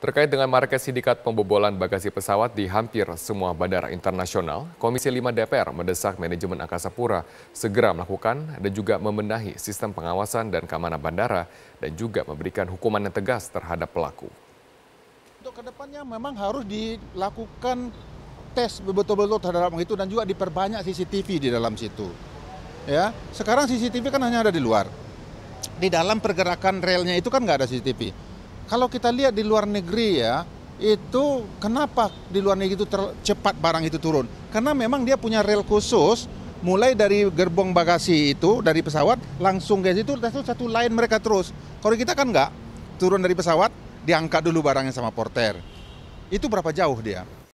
Terkait dengan market sindikat pembobolan bagasi pesawat di hampir semua bandara internasional, Komisi 5 DPR mendesak manajemen Angkasa Pura segera melakukan dan juga membenahi sistem pengawasan dan keamanan bandara dan juga memberikan hukuman yang tegas terhadap pelaku. Untuk kedepannya memang harus dilakukan tes betul-betul terhadap itu dan juga diperbanyak CCTV di dalam situ. Ya, sekarang CCTV kan hanya ada di luar. Di dalam pergerakan relnya itu kan nggak ada CCTV. Kalau kita lihat di luar negeri ya, itu kenapa di luar negeri itu cepat barang itu turun? Karena memang dia punya rel khusus mulai dari gerbong bagasi itu dari pesawat langsung ke situ satu satu lain mereka terus. Kalau kita kan nggak turun dari pesawat diangkat dulu barangnya sama porter. Itu berapa jauh dia?